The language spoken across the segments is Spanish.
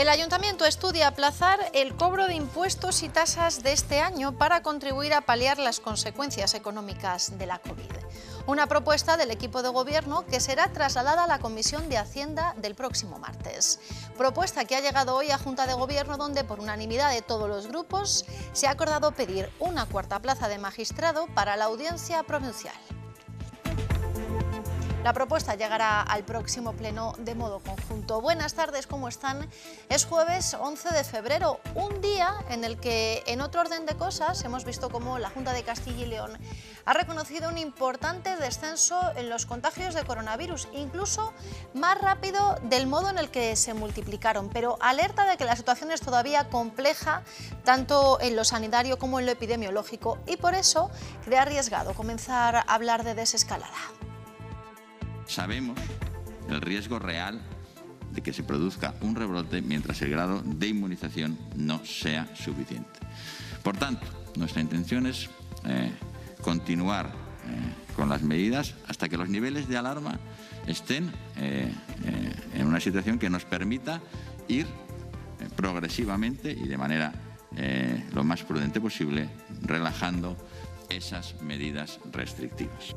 El ayuntamiento estudia aplazar el cobro de impuestos y tasas de este año para contribuir a paliar las consecuencias económicas de la COVID. Una propuesta del equipo de gobierno que será trasladada a la Comisión de Hacienda del próximo martes. Propuesta que ha llegado hoy a Junta de Gobierno donde por unanimidad de todos los grupos se ha acordado pedir una cuarta plaza de magistrado para la audiencia provincial. La propuesta llegará al próximo pleno de modo conjunto. Buenas tardes, ¿cómo están? Es jueves 11 de febrero, un día en el que, en otro orden de cosas, hemos visto cómo la Junta de Castilla y León ha reconocido un importante descenso en los contagios de coronavirus, incluso más rápido del modo en el que se multiplicaron, pero alerta de que la situación es todavía compleja, tanto en lo sanitario como en lo epidemiológico, y por eso crea arriesgado comenzar a hablar de desescalada. Sabemos el riesgo real de que se produzca un rebrote mientras el grado de inmunización no sea suficiente. Por tanto, nuestra intención es eh, continuar eh, con las medidas hasta que los niveles de alarma estén eh, en una situación que nos permita ir progresivamente y de manera lo más prudente posible relajando esas medidas restrictivas.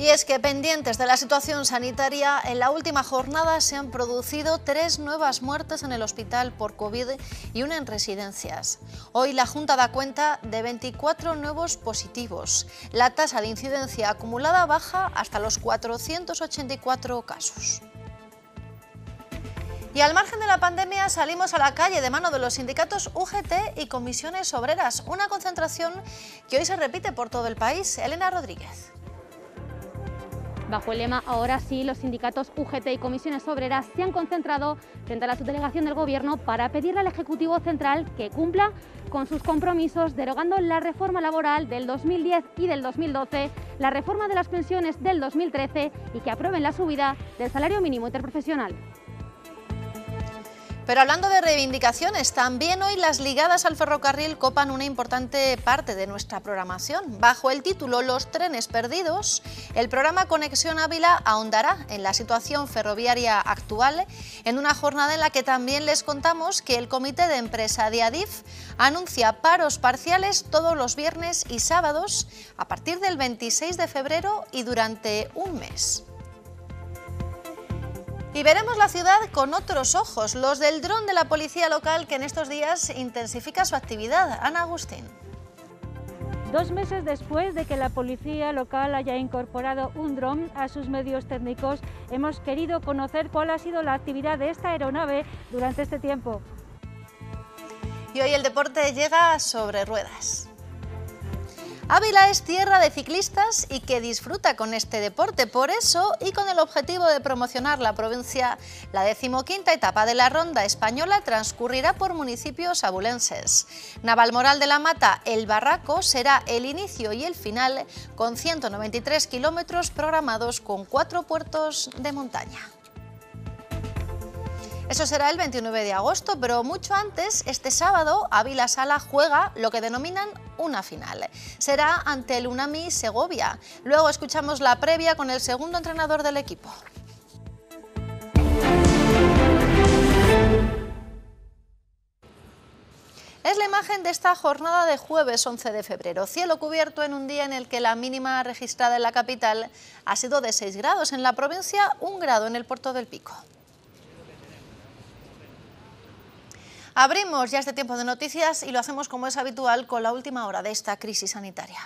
Y es que pendientes de la situación sanitaria, en la última jornada se han producido tres nuevas muertes en el hospital por COVID y una en residencias. Hoy la Junta da cuenta de 24 nuevos positivos. La tasa de incidencia acumulada baja hasta los 484 casos. Y al margen de la pandemia salimos a la calle de mano de los sindicatos UGT y comisiones obreras, una concentración que hoy se repite por todo el país. Elena Rodríguez. Bajo el lema Ahora sí, los sindicatos UGT y comisiones obreras se han concentrado frente a la subdelegación del Gobierno para pedirle al Ejecutivo Central que cumpla con sus compromisos derogando la reforma laboral del 2010 y del 2012, la reforma de las pensiones del 2013 y que aprueben la subida del salario mínimo interprofesional. Pero hablando de reivindicaciones, también hoy las ligadas al ferrocarril copan una importante parte de nuestra programación. Bajo el título Los trenes perdidos, el programa Conexión Ávila ahondará en la situación ferroviaria actual en una jornada en la que también les contamos que el comité de empresa de ADIF anuncia paros parciales todos los viernes y sábados a partir del 26 de febrero y durante un mes. Y veremos la ciudad con otros ojos, los del dron de la policía local que en estos días intensifica su actividad. Ana Agustín. Dos meses después de que la policía local haya incorporado un dron a sus medios técnicos, hemos querido conocer cuál ha sido la actividad de esta aeronave durante este tiempo. Y hoy el deporte llega sobre ruedas. Ávila es tierra de ciclistas y que disfruta con este deporte. Por eso, y con el objetivo de promocionar la provincia, la decimoquinta etapa de la Ronda Española transcurrirá por municipios abulenses. Navalmoral de la Mata, El Barraco, será el inicio y el final, con 193 kilómetros programados con cuatro puertos de montaña. Eso será el 29 de agosto, pero mucho antes, este sábado, Ávila Sala juega lo que denominan una final. Será ante el Unami Segovia. Luego escuchamos la previa con el segundo entrenador del equipo. Es la imagen de esta jornada de jueves 11 de febrero. Cielo cubierto en un día en el que la mínima registrada en la capital ha sido de 6 grados en la provincia, 1 grado en el puerto del Pico. Abrimos ya este tiempo de noticias y lo hacemos como es habitual con la última hora de esta crisis sanitaria.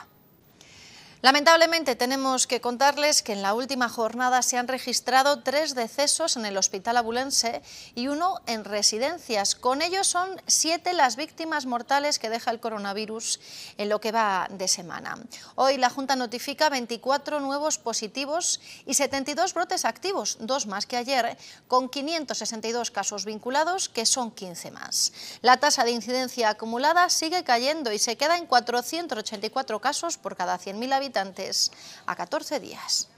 Lamentablemente tenemos que contarles que en la última jornada se han registrado tres decesos en el hospital abulense y uno en residencias. Con ello son siete las víctimas mortales que deja el coronavirus en lo que va de semana. Hoy la Junta notifica 24 nuevos positivos y 72 brotes activos, dos más que ayer, con 562 casos vinculados, que son 15 más. La tasa de incidencia acumulada sigue cayendo y se queda en 484 casos por cada 100.000 habitantes a 14 días.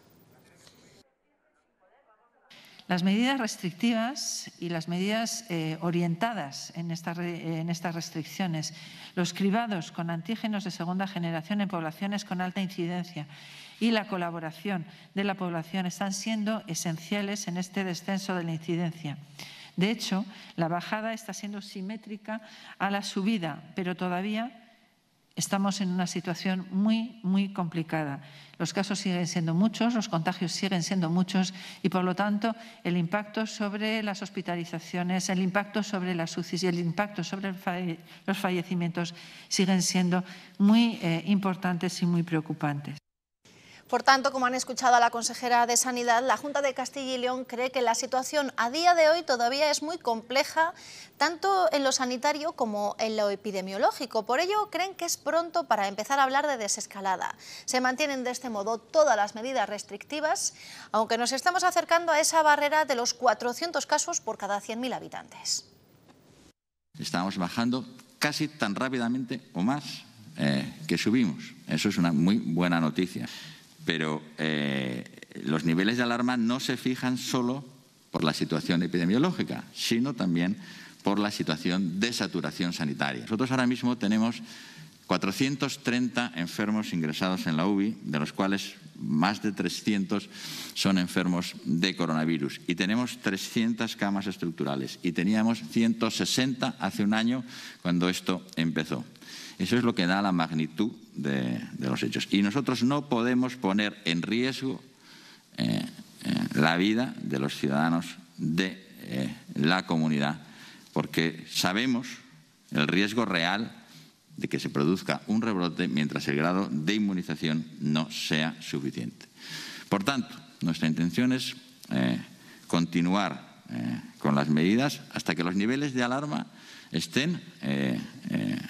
Las medidas restrictivas y las medidas eh, orientadas en, en estas restricciones, los cribados con antígenos de segunda generación en poblaciones con alta incidencia y la colaboración de la población están siendo esenciales en este descenso de la incidencia. De hecho, la bajada está siendo simétrica a la subida, pero todavía Estamos en una situación muy, muy complicada. Los casos siguen siendo muchos, los contagios siguen siendo muchos y, por lo tanto, el impacto sobre las hospitalizaciones, el impacto sobre las UCIs y el impacto sobre los fallecimientos siguen siendo muy eh, importantes y muy preocupantes. Por tanto, como han escuchado a la consejera de Sanidad, la Junta de Castilla y León cree que la situación a día de hoy todavía es muy compleja, tanto en lo sanitario como en lo epidemiológico. Por ello, creen que es pronto para empezar a hablar de desescalada. Se mantienen de este modo todas las medidas restrictivas, aunque nos estamos acercando a esa barrera de los 400 casos por cada 100.000 habitantes. Estamos bajando casi tan rápidamente o más eh, que subimos. Eso es una muy buena noticia pero eh, los niveles de alarma no se fijan solo por la situación epidemiológica, sino también por la situación de saturación sanitaria. Nosotros ahora mismo tenemos 430 enfermos ingresados en la UBI, de los cuales más de 300 son enfermos de coronavirus. Y tenemos 300 camas estructurales. Y teníamos 160 hace un año cuando esto empezó. Eso es lo que da la magnitud de, los hechos. Y nosotros no podemos poner en riesgo eh, eh, la vida de los ciudadanos de eh, la comunidad, porque sabemos el riesgo real de que se produzca un rebrote mientras el grado de inmunización no sea suficiente. Por tanto, nuestra intención es continuar con las medidas hasta que los niveles de alarma estén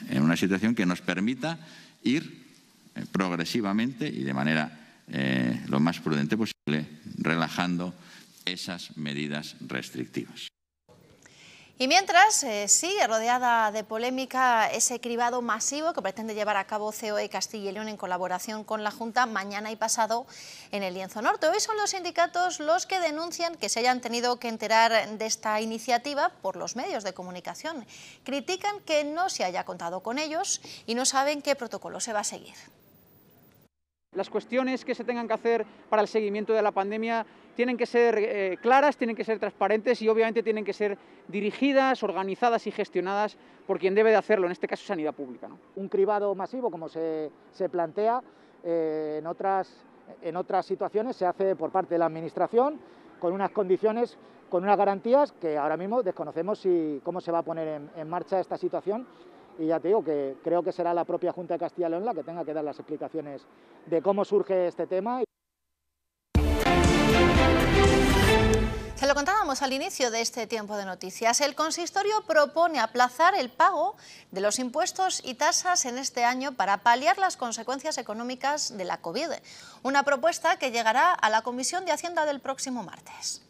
en una situación que nos permita ir eh, progresivamente y de manera eh, lo más prudente posible relajando esas medidas restrictivas. Y mientras eh, sigue rodeada de polémica ese cribado masivo que pretende llevar a cabo COE Castilla y León en colaboración con la Junta mañana y pasado en el Lienzo Norte. Hoy son los sindicatos los que denuncian que se hayan tenido que enterar de esta iniciativa por los medios de comunicación. Critican que no se haya contado con ellos y no saben qué protocolo se va a seguir. Las cuestiones que se tengan que hacer para el seguimiento de la pandemia tienen que ser eh, claras, tienen que ser transparentes y obviamente tienen que ser dirigidas, organizadas y gestionadas por quien debe de hacerlo, en este caso Sanidad Pública. Un cribado masivo, como se, plantea, eh, en, otras, en otras situaciones se hace por parte de la Administración con unas condiciones, con unas garantías que ahora mismo desconocemos y cómo se va a poner en marcha esta situación y ya te digo que creo que será la propia Junta de Castilla y León la que tenga que dar las explicaciones de cómo surge este tema. Se lo contábamos al inicio de este tiempo de noticias. El consistorio propone aplazar el pago de los impuestos y tasas en este año para paliar las consecuencias económicas de la COVID. Una propuesta que llegará a la Comisión de Hacienda del próximo martes.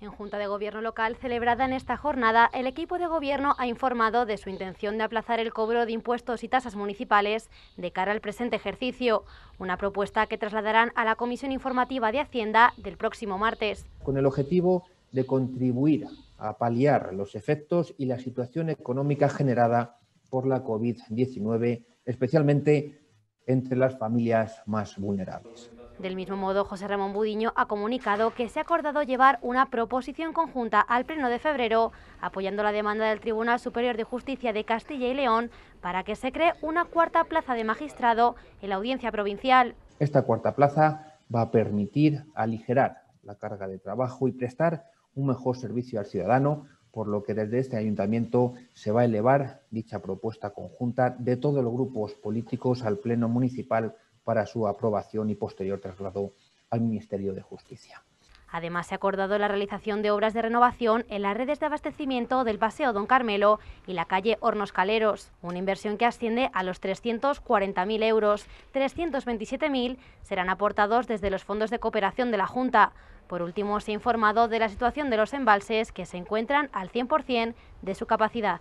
En Junta de Gobierno Local, celebrada en esta jornada, el equipo de gobierno ha informado de su intención de aplazar el cobro de impuestos y tasas municipales de cara al presente ejercicio, una propuesta que trasladarán a la Comisión Informativa de Hacienda del próximo martes. Con el objetivo de contribuir a paliar los efectos y la situación económica generada por la COVID-19, especialmente entre las familias más vulnerables. Del mismo modo, José Ramón Budiño ha comunicado que se ha acordado llevar una proposición conjunta al Pleno de febrero, apoyando la demanda del Tribunal Superior de Justicia de Castilla y León para que se cree una cuarta plaza de magistrado en la audiencia provincial. Esta cuarta plaza va a permitir aligerar la carga de trabajo y prestar un mejor servicio al ciudadano, por lo que desde este ayuntamiento se va a elevar dicha propuesta conjunta de todos los grupos políticos al Pleno Municipal para su aprobación y posterior traslado al Ministerio de Justicia. Además, se ha acordado la realización de obras de renovación en las redes de abastecimiento del Paseo Don Carmelo y la calle Hornos Caleros, una inversión que asciende a los 340.000 euros. 327.000 serán aportados desde los fondos de cooperación de la Junta. Por último, se ha informado de la situación de los embalses que se encuentran al 100% de su capacidad.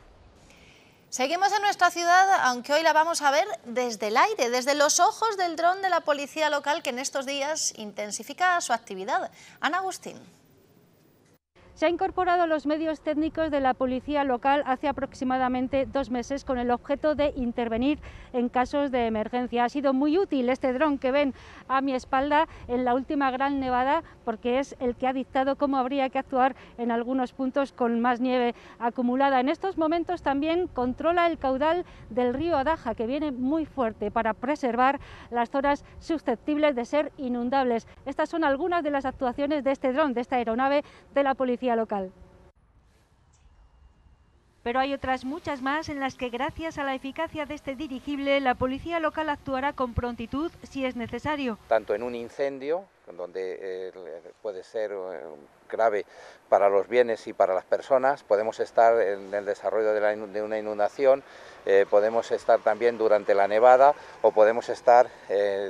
Seguimos en nuestra ciudad, aunque hoy la vamos a ver desde el aire, desde los ojos del dron de la policía local que en estos días intensifica su actividad. Ana Agustín. Se ha incorporado a los medios técnicos de la policía local hace aproximadamente dos meses con el objeto de intervenir en casos de emergencia. Ha sido muy útil este dron que ven a mi espalda en la última gran nevada porque es el que ha dictado cómo habría que actuar en algunos puntos con más nieve acumulada. En estos momentos también controla el caudal del río Adaja que viene muy fuerte para preservar las zonas susceptibles de ser inundables. Estas son algunas de las actuaciones de este dron, de esta aeronave de la policía local. Pero hay otras muchas más en las que gracias a la eficacia de este dirigible la policía local actuará con prontitud si es necesario. Tanto en un incendio, donde eh, puede ser eh, grave para los bienes y para las personas, podemos estar en el desarrollo de, una inundación, eh, podemos estar también durante la nevada o podemos estar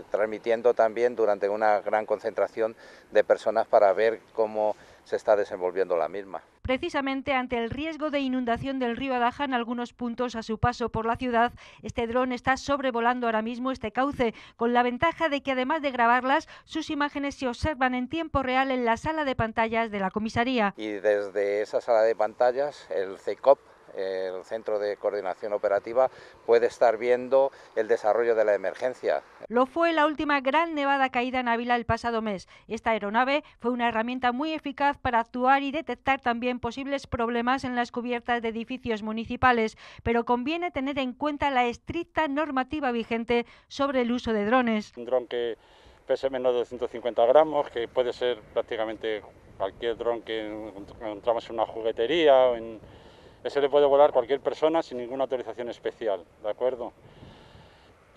transmitiendo también durante una gran concentración de personas para ver cómo se está desenvolviendo la misma. Precisamente ante el riesgo de inundación del río Adaja en algunos puntos a su paso por la ciudad, este dron está sobrevolando ahora mismo este cauce, con la ventaja de que además de grabarlas, sus imágenes se observan en tiempo real en la sala de pantallas de la comisaría. Y desde esa sala de pantallas, el CECOP el Centro de Coordinación Operativa puede estar viendo el desarrollo de la emergencia. Lo fue la última gran nevada caída en Ávila el pasado mes. Esta aeronave fue una herramienta muy eficaz para actuar y detectar también posibles problemas en las cubiertas de edificios municipales, pero conviene tener en cuenta la estricta normativa vigente sobre el uso de drones. Un dron que pese menos de 250 gramos, que puede ser prácticamente cualquier dron que encontramos en una juguetería o en ese le puede volar cualquier persona sin ninguna autorización especial, ¿de acuerdo?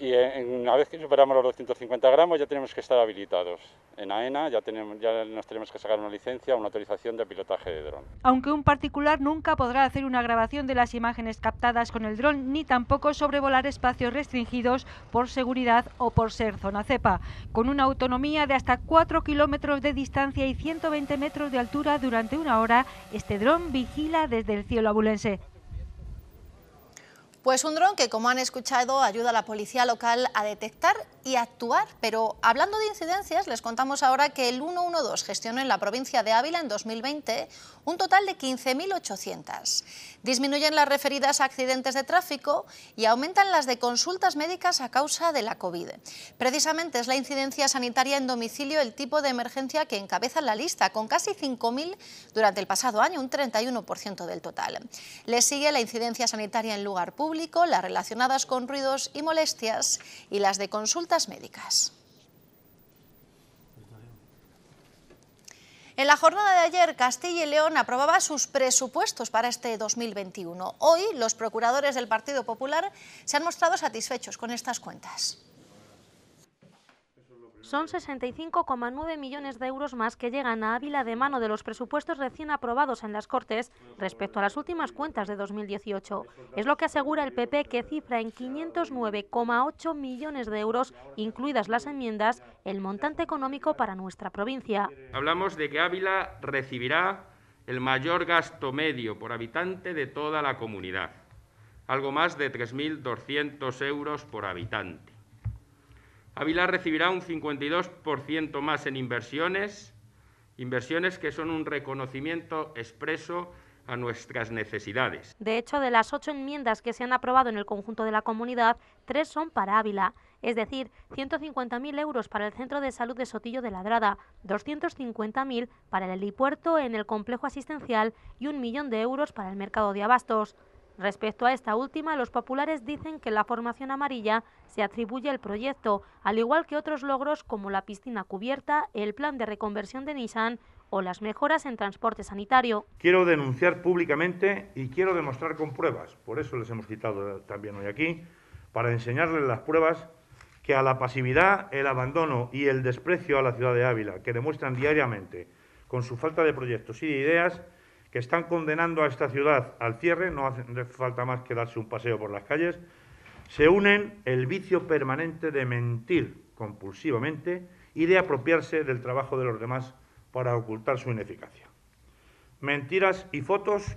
y una vez que superamos los 250 gramos ya tenemos que estar habilitados. En AENA ya, tenemos, ya nos tenemos que sacar una licencia, una autorización de pilotaje de dron. Aunque un particular nunca podrá hacer una grabación de las imágenes captadas con el dron, ni tampoco sobrevolar espacios restringidos por seguridad o por ser zona cepa, con una autonomía de hasta 4 kilómetros de distancia y 120 metros de altura durante una hora, este dron vigila desde el cielo abulense. Pues un dron que, como han escuchado, ayuda a la policía local a detectar y actuar. Pero hablando de incidencias, les contamos ahora que el 112 gestionó en la provincia de Ávila en 2020 un total de 15.800. Disminuyen las referidas a accidentes de tráfico y aumentan las de consultas médicas a causa de la COVID. Precisamente es la incidencia sanitaria en domicilio el tipo de emergencia que encabeza la lista, con casi 5.000 durante el pasado año, un 31% del total. Le sigue la incidencia sanitaria en lugar público, las relacionadas con ruidos y molestias y las de consultas médicas. En la jornada de ayer, Castilla y León aprobaba sus presupuestos para este 2021. Hoy, los procuradores del Partido Popular se han mostrado satisfechos con estas cuentas. Son 65,9 millones de euros más que llegan a Ávila de mano de los presupuestos recién aprobados en las Cortes respecto a las últimas cuentas de 2018. Es lo que asegura el PP que cifra en 509,8 millones de euros, incluidas las enmiendas, el montante económico para nuestra provincia. Hablamos de que Ávila recibirá el mayor gasto medio por habitante de toda la comunidad, algo más de 3.200 euros por habitante. Ávila recibirá un 52% más en inversiones, inversiones que son un reconocimiento expreso a nuestras necesidades. De hecho, de las ocho enmiendas que se han aprobado en el conjunto de la comunidad, tres son para Ávila, es decir, 150.000 euros para el Centro de Salud de Sotillo de Ladrada, 250.000 para el helipuerto en el complejo asistencial y un millón de euros para el mercado de abastos. Respecto a esta última, los populares dicen que la formación amarilla se atribuye el proyecto, al igual que otros logros como la piscina cubierta, el plan de reconversión de Nissan o las mejoras en transporte sanitario. Quiero denunciar públicamente y quiero demostrar con pruebas, por eso les hemos citado también hoy aquí, para enseñarles las pruebas que a la pasividad, el abandono y el desprecio a la ciudad de Ávila, que demuestran diariamente con su falta de proyectos y de ideas, que están condenando a esta ciudad al cierre, no hace falta más que darse un paseo por las calles, se unen el vicio permanente de mentir compulsivamente y de apropiarse del trabajo de los demás para ocultar su ineficacia. Mentiras y fotos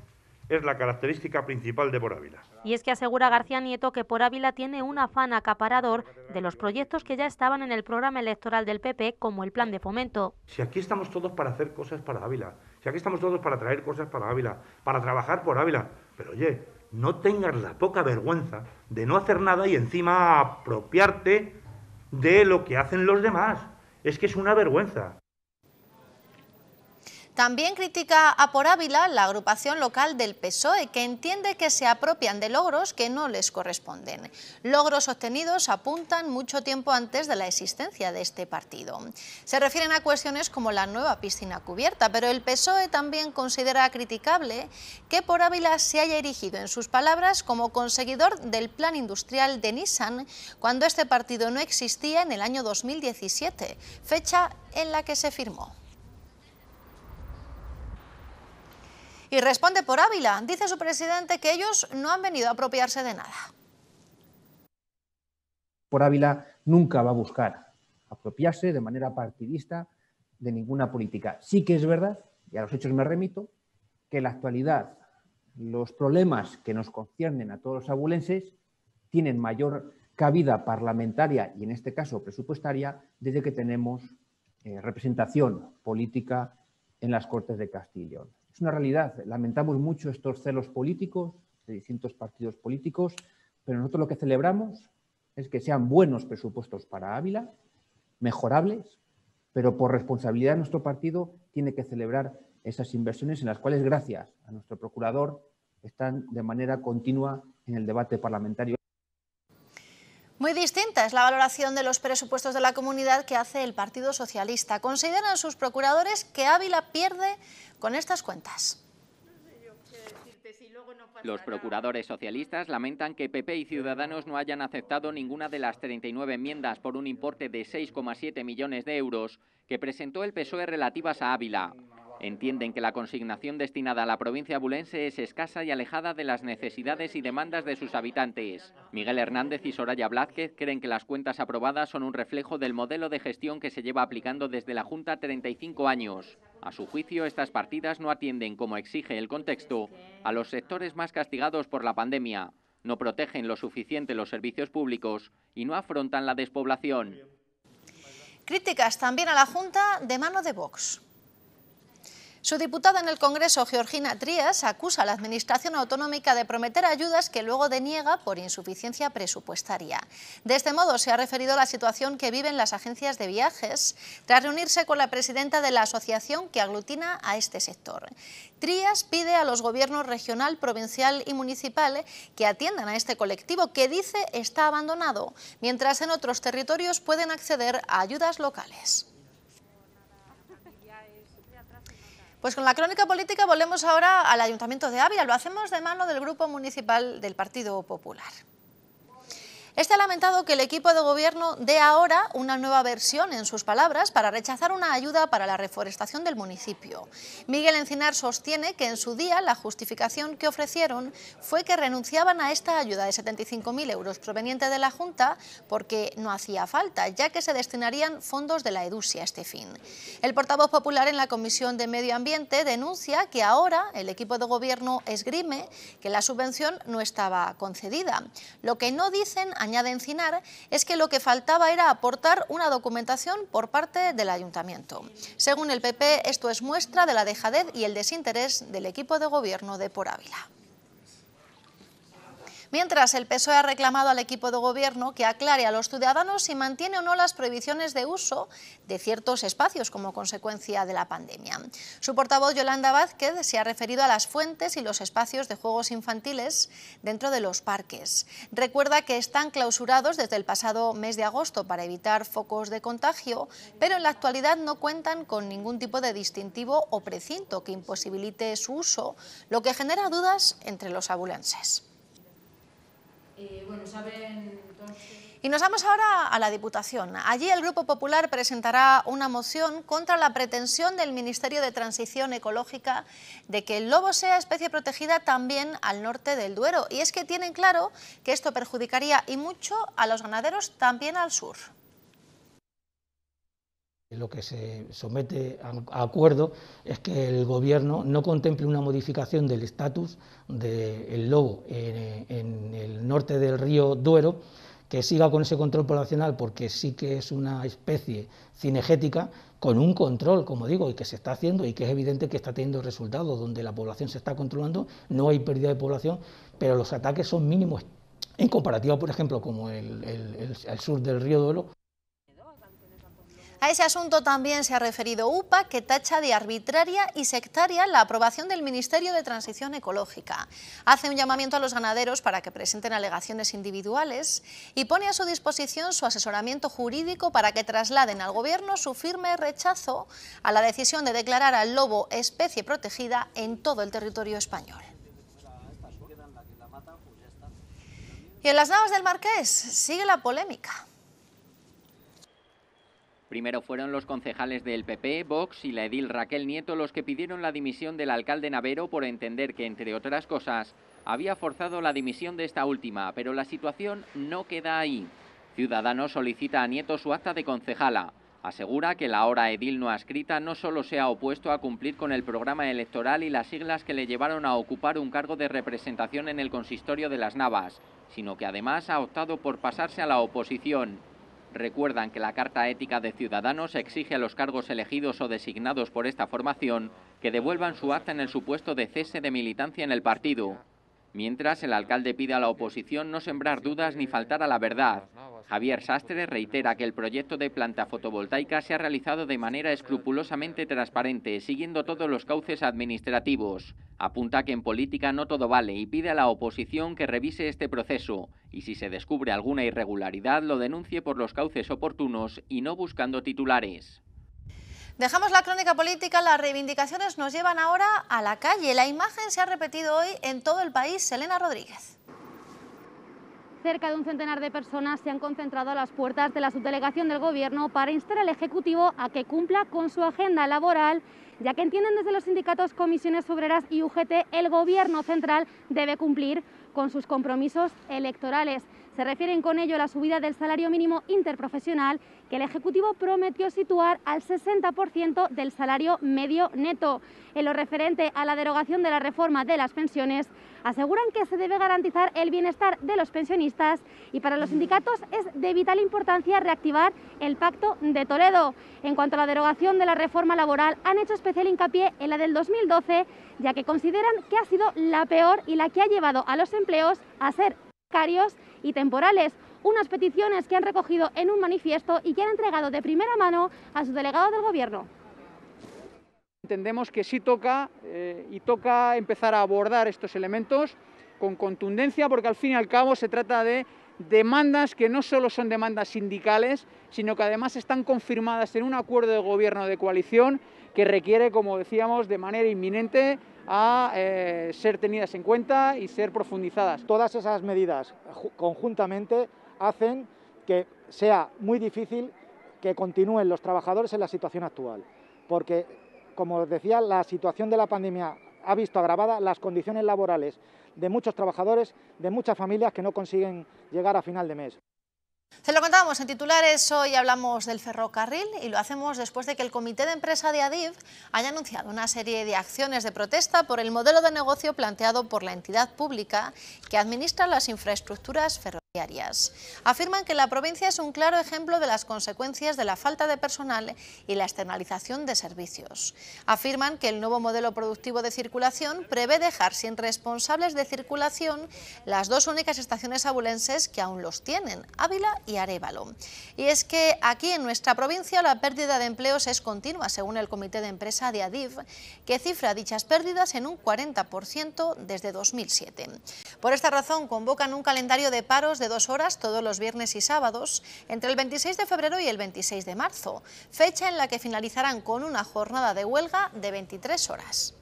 es la característica principal de Por Ávila. Y es que asegura García Nieto que Por Ávila tiene un afán acaparador de los proyectos que ya estaban en el programa electoral del PP, como el plan de fomento. Si aquí estamos todos para hacer cosas para Ávila, si que estamos todos para traer cosas para Ávila, para trabajar por Ávila. Pero oye, no tengas la poca vergüenza de no hacer nada y encima apropiarte de lo que hacen los demás. Es que es una vergüenza. También critica a Por Ávila la agrupación local del PSOE, que entiende que se apropian de logros que no les corresponden. Logros obtenidos apuntan mucho tiempo antes de la existencia de este partido. Se refieren a cuestiones como la nueva piscina cubierta, pero el PSOE también considera criticable que Por Ávila se haya erigido en sus palabras como conseguidor del plan industrial de Nissan cuando este partido no existía en el año 2017, fecha en la que se firmó. Y responde por Ávila. Dice su presidente que ellos no han venido a apropiarse de nada. Por Ávila nunca va a buscar apropiarse de manera partidista de ninguna política. Sí que es verdad, y a los hechos me remito, que en la actualidad los problemas que nos conciernen a todos los abulenses tienen mayor cabida parlamentaria y en este caso presupuestaria desde que tenemos eh, representación política en las Cortes de Castilla León es una realidad. Lamentamos mucho estos celos políticos de distintos partidos políticos, pero nosotros lo que celebramos es que sean buenos presupuestos para Ávila, mejorables, pero por responsabilidad nuestro partido tiene que celebrar esas inversiones en las cuales, gracias a nuestro procurador, están de manera continua en el debate parlamentario. Muy distinta es la valoración de los presupuestos de la comunidad que hace el Partido Socialista. Consideran sus procuradores que Ávila pierde con estas cuentas. Los procuradores socialistas lamentan que PP y Ciudadanos no hayan aceptado ninguna de las 39 enmiendas por un importe de 6,7 millones de euros que presentó el PSOE relativas a Ávila. Entienden que la consignación destinada a la provincia bulense es escasa y alejada de las necesidades y demandas de sus habitantes. Miguel Hernández y Soraya Blázquez creen que las cuentas aprobadas son un reflejo del modelo de gestión que se lleva aplicando desde la Junta 35 años. A su juicio, estas partidas no atienden, como exige el contexto, a los sectores más castigados por la pandemia, no protegen lo suficiente los servicios públicos y no afrontan la despoblación. Críticas también a la Junta de mano de Vox. Su diputada en el Congreso, Georgina Trías, acusa a la Administración Autonómica de prometer ayudas que luego deniega por insuficiencia presupuestaria. De este modo se ha referido a la situación que viven las agencias de viajes tras reunirse con la presidenta de la asociación que aglutina a este sector. Trías pide a los gobiernos regional, provincial y municipal que atiendan a este colectivo que dice está abandonado, mientras en otros territorios pueden acceder a ayudas locales. Pues con la crónica política volvemos ahora al Ayuntamiento de Ávila. Lo hacemos de mano del Grupo Municipal del Partido Popular. Este lamentado que el equipo de gobierno dé ahora una nueva versión, en sus palabras, para rechazar una ayuda para la reforestación del municipio. Miguel Encinar sostiene que en su día la justificación que ofrecieron fue que renunciaban a esta ayuda de 75.000 euros proveniente de la Junta porque no hacía falta, ya que se destinarían fondos de la EDUSI a este fin. El portavoz popular en la Comisión de Medio Ambiente denuncia que ahora el equipo de gobierno esgrime que la subvención no estaba concedida. Lo que no dicen añade Encinar, es que lo que faltaba era aportar una documentación por parte del ayuntamiento. Según el PP, esto es muestra de la dejadez y el desinterés del equipo de gobierno de Por Ávila. Mientras, el PSOE ha reclamado al equipo de gobierno que aclare a los ciudadanos si mantiene o no las prohibiciones de uso de ciertos espacios como consecuencia de la pandemia. Su portavoz, Yolanda Vázquez, se ha referido a las fuentes y los espacios de juegos infantiles dentro de los parques. Recuerda que están clausurados desde el pasado mes de agosto para evitar focos de contagio, pero en la actualidad no cuentan con ningún tipo de distintivo o precinto que imposibilite su uso, lo que genera dudas entre los abulenses. Eh, y nos vamos ahora a la Diputación. Allí el Grupo Popular presentará una moción contra la pretensión del Ministerio de Transición Ecológica de que el lobo sea especie protegida también al norte del Duero. Y es que tienen claro que esto perjudicaría y mucho a los ganaderos también al sur lo que se somete a, acuerdo es que el gobierno no contemple una modificación del estatus del lobo en, el norte del río Duero, que siga con ese control poblacional porque sí que es una especie cinegética con un control, como digo, y que se está haciendo y que es evidente que está teniendo resultados, donde la población se está controlando, no hay pérdida de población, pero los ataques son mínimos en comparativa, por ejemplo, como el, el sur del río Duero. A ese asunto también se ha referido UPA, que tacha de arbitraria y sectaria la aprobación del Ministerio de Transición Ecológica. Hace un llamamiento a los ganaderos para que presenten alegaciones individuales y pone a su disposición su asesoramiento jurídico para que trasladen al Gobierno su firme rechazo a la decisión de declarar al lobo especie protegida en todo el territorio español. Y en las naves del Marqués sigue la polémica. Primero fueron los concejales del PP, Vox y la edil Raquel Nieto los que pidieron la dimisión del alcalde Navero por entender que, entre otras cosas, había forzado la dimisión de esta última, pero la situación no queda ahí. ciudadano solicita a Nieto su acta de concejala. Asegura que la ahora edil no escrita no solo se ha opuesto a cumplir con el programa electoral y las siglas que le llevaron a ocupar un cargo de representación en el consistorio de las Navas, sino que además ha optado por pasarse a la oposición Recuerdan que la Carta Ética de Ciudadanos exige a los cargos elegidos o designados por esta formación que devuelvan su acta en el supuesto de cese de militancia en el partido mientras el alcalde pide a la oposición no sembrar dudas ni faltar a la verdad. Javier Sastre reitera que el proyecto de planta fotovoltaica se ha realizado de manera escrupulosamente transparente, siguiendo todos los cauces administrativos. Apunta que en política no todo vale y pide a la oposición que revise este proceso y si se descubre alguna irregularidad lo denuncie por los cauces oportunos y no buscando titulares. Dejamos la crónica política, las reivindicaciones nos llevan ahora a la calle. La imagen se ha repetido hoy en todo el país. Selena Rodríguez. Cerca de un centenar de personas se han concentrado a las puertas de la subdelegación del Gobierno para instar al Ejecutivo a que cumpla con su agenda laboral ya que entienden desde los sindicatos, comisiones obreras y UGT, el Gobierno central debe cumplir con sus compromisos electorales. Se refieren con ello a la subida del salario mínimo interprofesional que el Ejecutivo prometió situar al 60% del salario medio neto. En lo referente a la derogación de la reforma de las pensiones, aseguran que se debe garantizar el bienestar de los pensionistas y para los sindicatos es de vital importancia reactivar el Pacto de Toledo. En cuanto a la derogación de la reforma laboral, han hecho especial hincapié en la del 2012, ya que consideran que ha sido la peor y la que ha llevado a los empleos a ser y temporales. Unas peticiones que han recogido en un manifiesto y que han entregado de primera mano a su delegado del Gobierno. Entendemos que sí toca eh, y toca empezar a abordar estos elementos con contundencia porque al fin y al cabo se trata de demandas que no solo son demandas sindicales, sino que además están confirmadas en un acuerdo de gobierno de coalición que requiere, como decíamos, de manera inminente a eh, ser tenidas en cuenta y ser profundizadas. Todas esas medidas conjuntamente hacen que sea muy difícil que continúen los trabajadores en la situación actual, porque, como decía, la situación de la pandemia ha visto agravadas las condiciones laborales de muchos trabajadores, de muchas familias que no consiguen llegar a final de mes. Se lo contábamos en titulares, hoy hablamos del ferrocarril y lo hacemos después de que el comité de empresa de Adif haya anunciado una serie de acciones de protesta por el modelo de negocio planteado por la entidad pública que administra las infraestructuras ferroviarias. Diarias. Afirman que la provincia es un claro ejemplo de las consecuencias de la falta de personal y la externalización de servicios. Afirman que el nuevo modelo productivo de circulación prevé dejar sin responsables de circulación las dos únicas estaciones abulenses que aún los tienen, Ávila y Arevalo. Y es que aquí en nuestra provincia la pérdida de empleos es continua, según el Comité de Empresa de ADIF, que cifra dichas pérdidas en un 40% desde 2007. Por esta razón convocan un calendario de paros de de dos horas todos los viernes y sábados entre el 26 de febrero y el 26 de marzo, fecha en la que finalizarán con una jornada de huelga de 23 horas.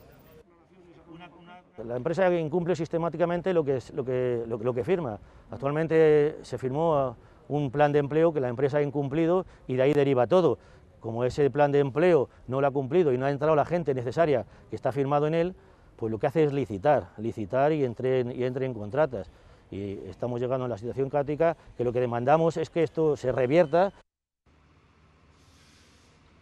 La empresa incumple sistemáticamente lo que, es, lo que, lo, que firma. Actualmente se firmó un plan de empleo que la empresa ha incumplido y de ahí deriva todo. Como ese plan de empleo no lo ha cumplido y no ha entrado la gente necesaria que está firmado en él, pues lo que hace es licitar, licitar y entre y entre en contratas y estamos llegando a la situación crítica que lo que demandamos es que esto se revierta.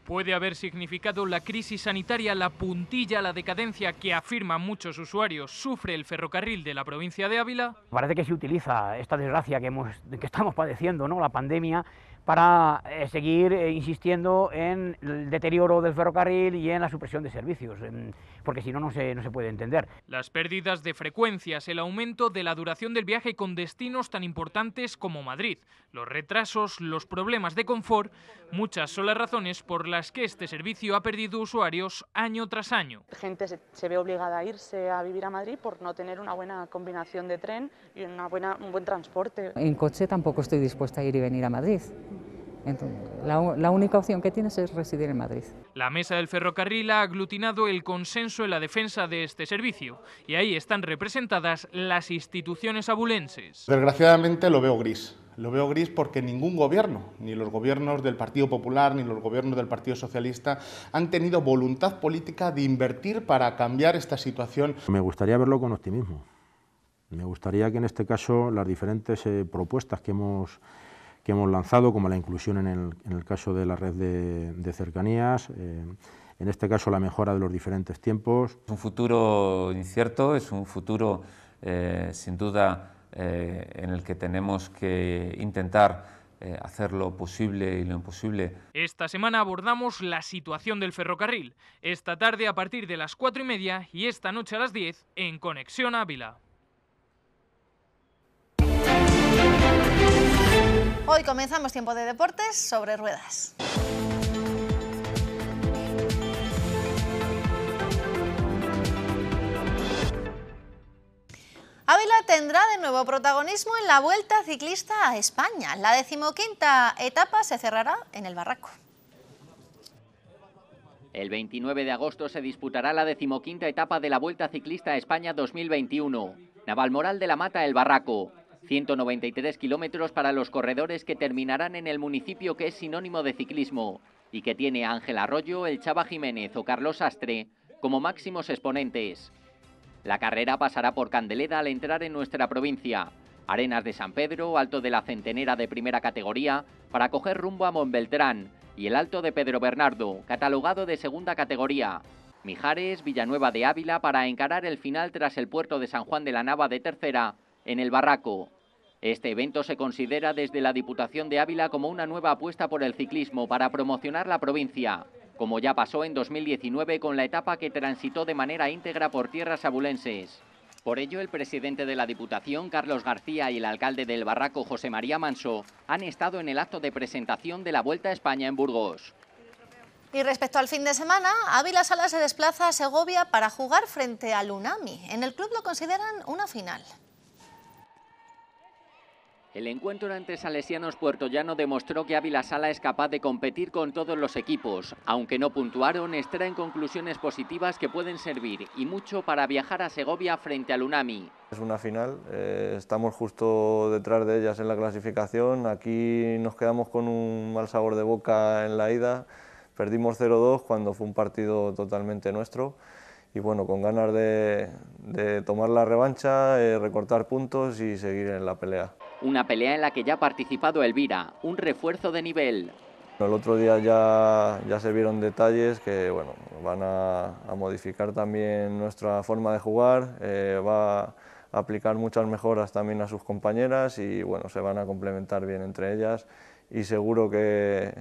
Puede haber significado la crisis sanitaria la puntilla la decadencia que afirman muchos usuarios sufre el ferrocarril de la provincia de Ávila. Parece que se utiliza esta desgracia que, que estamos padeciendo, ¿no? la pandemia, para eh, seguir eh, insistiendo en el deterioro del ferrocarril y en la supresión de servicios, porque si no, no se, no se puede entender. Las pérdidas de frecuencias, el aumento de la duración del viaje con destinos tan importantes como Madrid, los retrasos, los problemas de confort, muchas son las razones por las que este servicio ha perdido usuarios año tras año. Gente se, se ve obligada a irse a vivir a Madrid por no tener una buena combinación de tren y una buena, un buen transporte. En coche tampoco estoy dispuesta a ir y venir a Madrid la, única opción que tienes es residir en Madrid. La mesa del ferrocarril ha aglutinado el consenso en la defensa de este servicio y ahí están representadas las instituciones abulenses. Desgraciadamente lo veo gris. Lo veo gris porque ningún gobierno, ni los gobiernos del Partido Popular, ni los gobiernos del Partido Socialista, han tenido voluntad política de invertir para cambiar esta situación. Me gustaría verlo con optimismo. Me gustaría que en este caso las diferentes eh, propuestas que hemos que hemos lanzado, como la inclusión en el, en el caso de la red de, cercanías, eh, en este caso la mejora de los diferentes tiempos. Es un futuro incierto, es un futuro eh, sin duda eh, en el que tenemos que intentar hacer lo posible y lo imposible. Esta semana abordamos la situación del ferrocarril. Esta tarde a partir de las 4 y media y esta noche a las 10 en Conexión Ávila. Hoy comenzamos tiempo de deportes sobre ruedas. Ávila tendrá de nuevo protagonismo en la Vuelta Ciclista a España. La decimoquinta etapa se cerrará en el Barraco. El 29 de agosto se disputará la decimoquinta etapa de la Vuelta Ciclista a España 2021. ...Naval Moral de la Mata El Barraco, 193 kilómetros para los corredores que terminarán en el municipio que es sinónimo de ciclismo y que tiene Ángel Arroyo, el Chava Jiménez o Carlos Astre como máximos exponentes. La carrera pasará por Candeleda al entrar en nuestra provincia, Arenas de San Pedro, Alto de la Centenera de primera categoría, para coger rumbo a Monbeltrán, y el Alto de Pedro Bernardo, catalogado de segunda categoría. Mijares, Villanueva de Ávila para encarar el final tras el puerto de San Juan de la Nava de tercera en el Barraco. Este evento se considera desde la Diputación de Ávila como una nueva apuesta por el ciclismo para promocionar la provincia, como ya pasó en 2019 con la etapa que transitó de manera íntegra por tierras abulenses. Por ello, el presidente de la Diputación, Carlos García, y el alcalde del Barraco, José María Manso, han estado en el acto de presentación de la Vuelta a España en Burgos. Y respecto al fin de semana, Ávila Sala se desplaza a Segovia para jugar frente al Unami. En el club lo consideran una final. El encuentro entre Salesianos Puertollano demostró que Ávila Sala es capaz de competir con todos los equipos. Aunque no puntuaron, extraen conclusiones positivas que pueden servir y mucho para viajar a Segovia frente al UNAMI. Es una final, eh, estamos justo detrás de ellas en la clasificación. Aquí nos quedamos con un mal sabor de boca en la ida. Perdimos 0-2 cuando fue un partido totalmente nuestro y bueno, con ganas de, tomar la revancha, eh, recortar puntos y seguir en la pelea. Una pelea en la que ya ha participado Elvira, un refuerzo de nivel. El otro día ya, ya se vieron detalles que bueno, van a, modificar también nuestra forma de jugar, eh, va a aplicar muchas mejoras también a sus compañeras y bueno, se van a complementar bien entre ellas y seguro que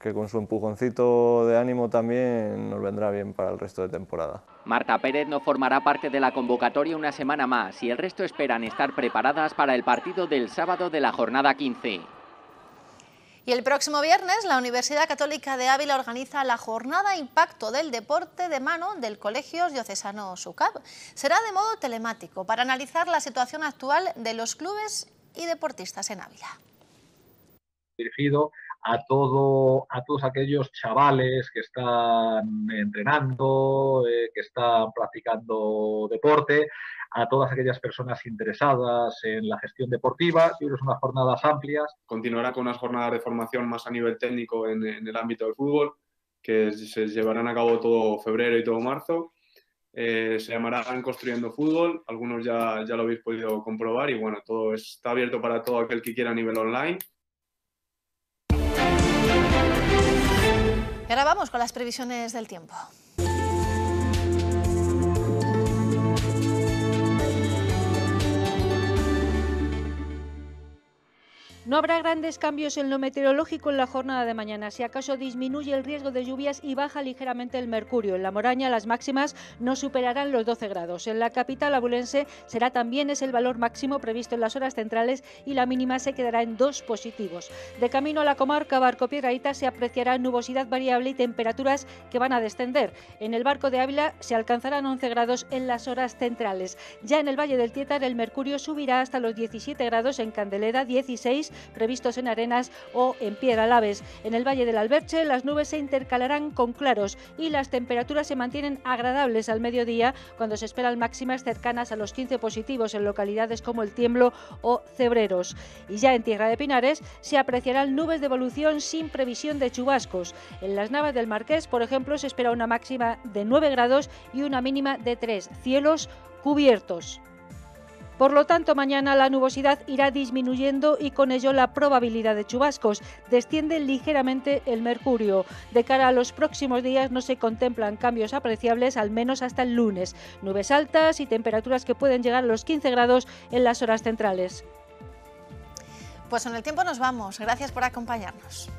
que con su empujoncito de ánimo también nos vendrá bien para el resto de temporada. Marta Pérez no formará parte de la convocatoria una semana más y el resto esperan estar preparadas para el partido del sábado de la jornada 15. Y el próximo viernes la Universidad Católica de Ávila organiza la Jornada Impacto del Deporte de Mano del Colegio Diocesano SUCAP. Será de modo telemático para analizar la situación actual de los clubes y deportistas en Ávila. Dirigido a, todo, a todos aquellos chavales que están entrenando, eh, que están practicando deporte, a todas aquellas personas interesadas en la gestión deportiva. Tienes unas jornadas amplias. Continuará con unas jornadas de formación más a nivel técnico en, el ámbito del fútbol, que se llevarán a cabo todo febrero y todo marzo. Eh, se llamarán Construyendo Fútbol, algunos ya, ya lo habéis podido comprobar y bueno, todo está abierto para todo aquel que quiera a nivel online ahora vamos con las previsiones del tiempo. No habrá grandes cambios en lo meteorológico en la jornada de mañana. Si acaso disminuye el riesgo de lluvias y baja ligeramente el mercurio. En la Moraña las máximas no superarán los 12 grados. En la capital abulense será también es el valor máximo previsto en las horas centrales y la mínima se quedará en dos positivos. De camino a la comarca Barco se apreciará nubosidad variable y temperaturas que van a descender. En el barco de Ávila se alcanzarán 11 grados en las horas centrales. Ya en el Valle del Tietar el mercurio subirá hasta los 17 grados en Candelera 16 previstos en Arenas o en piedra laves En el Valle del Alberche las nubes se intercalarán con claros y las temperaturas se mantienen agradables al mediodía cuando se esperan máximas cercanas a los 15 positivos en localidades como El Tiemblo o Cebreros. Y ya en Tierra de Pinares se apreciarán nubes de evolución sin previsión de chubascos. En las naves del Marqués, por ejemplo, se espera una máxima de 9 grados y una mínima de 3. Cielos cubiertos. Por lo tanto, mañana la nubosidad irá disminuyendo y con ello la probabilidad de chubascos. Desciende ligeramente el mercurio. De cara a los próximos días no se contemplan cambios apreciables, al menos hasta el lunes. Nubes altas y temperaturas que pueden llegar a los 15 grados en las horas centrales. Pues con el tiempo nos vamos. Gracias por acompañarnos.